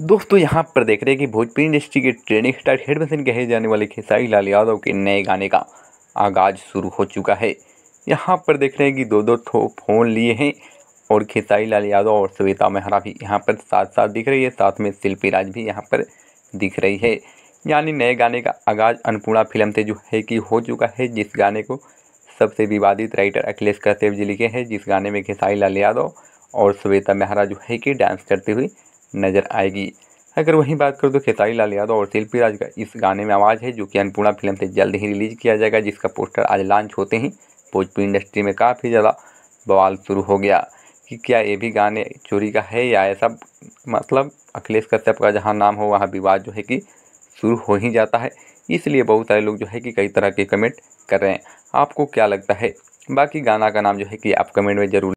दोस्तों यहाँ पर देख रहे हैं कि भोजपुरी इंडस्ट्री के ट्रेनिंग स्टार हेड मशीन कहे जाने वाले खेसारी लाल यादव के नए गाने का आगाज शुरू हो चुका है यहाँ पर देख रहे हैं कि दो दो थो फोन लिए हैं और खेसारी लाल यादव और श्वेता मेहरा भी यहाँ पर साथ साथ दिख रही है साथ में शिल्पी राज भी यहाँ पर दिख रही है यानी नए गाने का आगाज अन्नपूर्णा फिल्म से जो है कि हो चुका है जिस गाने को सबसे विवादित राइटर अखिलेश कश्यप जी लिखे हैं जिस गाने में खेसारी लाल यादव और श्वेता मेहरा जो है कि डांस करते हुए नजर आएगी अगर वहीं बात करूँ तो खेतारी लाल यादव और शिल्पी राज का इस गाने में आवाज़ है जो कि अन्नपूर्णा फिल्म से जल्द ही रिलीज किया जाएगा जिसका पोस्टर आज लॉन्च होते ही भोजपुरी इंडस्ट्री में काफ़ी ज़्यादा बवाल शुरू हो गया कि क्या ये भी गाने चोरी का है या ऐसा मतलब अखिलेश कश्यप का जहाँ नाम हो वहाँ विवाद जो है कि शुरू हो ही जाता है इसलिए बहुत सारे लोग जो है कि कई तरह के कमेंट कर रहे हैं आपको क्या लगता है बाकी गाना का नाम जो है कि आप कमेंट में ज़रूर